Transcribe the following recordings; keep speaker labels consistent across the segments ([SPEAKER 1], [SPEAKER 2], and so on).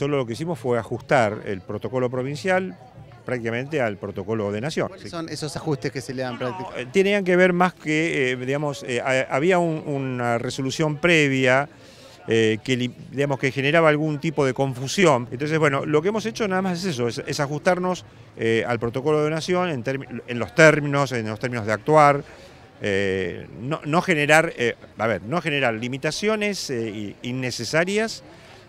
[SPEAKER 1] todo lo que hicimos fue ajustar el protocolo provincial prácticamente al protocolo de nación. ¿Cuáles son esos ajustes que se le dan prácticamente? Eh, tenían que ver más que, eh, digamos, eh, había una resolución previa que, digamos, que generaba algún tipo de confusión. Entonces, bueno, lo que hemos hecho nada más es eso, es, ajustarnos al protocolo de nación en, los términos, en los términos de actuar, no, generar, a ver, no generar limitaciones innecesarias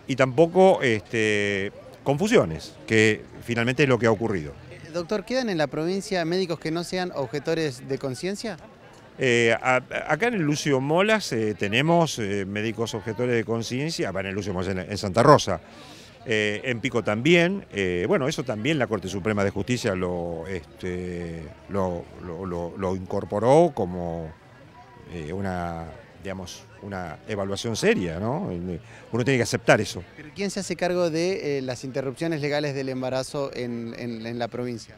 [SPEAKER 1] y tampoco este, confusiones, que finalmente es lo que ha ocurrido.
[SPEAKER 2] Doctor, ¿quedan en la provincia médicos que no sean objetores de conciencia?
[SPEAKER 1] Eh, acá en el Lucio Molas eh, tenemos eh, médicos objetores de conciencia, en el Lucio en, Santa Rosa, en Pico también, bueno, eso también la Corte Suprema de Justicia lo este, incorporó como una digamos, una evaluación seria, ¿no? Uno tiene que aceptar eso.
[SPEAKER 2] ¿Pero quién se hace cargo
[SPEAKER 1] de eh, las interrupciones legales del embarazo en, la provincia?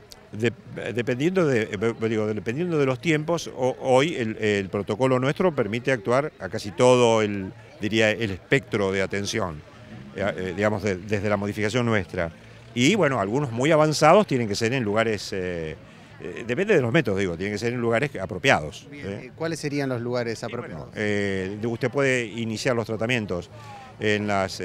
[SPEAKER 1] dependiendo, de, eh, dependiendo de los tiempos, hoy el, protocolo nuestro permite actuar a casi todo el, diría, el espectro de atención, eh, digamos, desde la modificación nuestra. Y bueno, algunos muy avanzados tienen que ser en lugares... Eh, depende de los métodos, digo, tienen que ser en lugares apropiados. ¿eh? Eh,
[SPEAKER 2] ¿Cuáles serían los lugares apropiados?
[SPEAKER 1] usted puede iniciar los tratamientos en, las,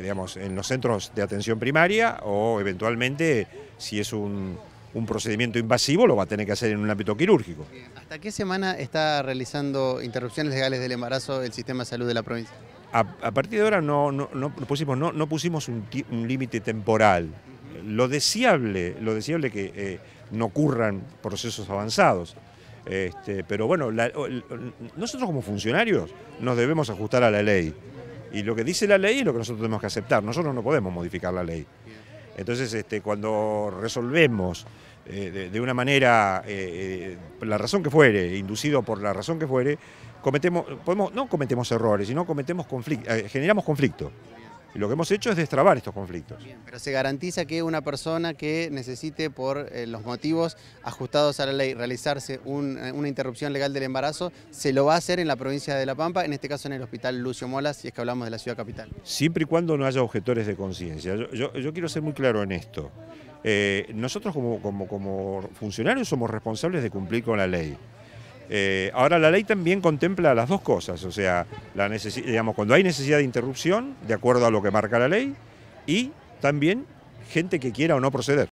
[SPEAKER 1] digamos, en los centros de atención primaria o eventualmente, si es un, procedimiento invasivo, lo va a tener que hacer en un ámbito quirúrgico.
[SPEAKER 2] ¿Hasta qué semana está realizando interrupciones legales
[SPEAKER 1] del embarazo el sistema de salud de la provincia? A, partir de ahora no, pusimos, un, límite temporal. Lo deseable, lo deseable que no ocurran procesos avanzados. Este, pero bueno, nosotros como funcionarios nos debemos ajustar a la ley. Y lo que dice la ley es lo que nosotros tenemos que aceptar. Nosotros no podemos modificar la ley. Entonces, este, cuando resolvemos eh, de, una manera, eh, eh, la razón que fuere, inducido por la razón que fuere, cometemos, podemos, no cometemos errores, sino cometemos generamos conflicto. Y lo que hemos hecho es destrabar estos conflictos. Bien, pero
[SPEAKER 2] se garantiza que una persona que necesite por eh, los motivos ajustados a la ley realizarse eh, una interrupción legal del embarazo, se lo va a hacer en la provincia de La Pampa, en este caso en el hospital Lucio Molas, si es que hablamos de la ciudad capital.
[SPEAKER 1] Siempre y cuando no haya objetores de conciencia. Yo, quiero ser muy claro en esto. Eh, nosotros como funcionarios somos responsables de cumplir con la ley. Eh, ahora la ley también contempla las dos cosas, o sea, digamos, cuando hay necesidad de interrupción, de acuerdo a lo que marca la ley, y también gente que quiera o no proceder.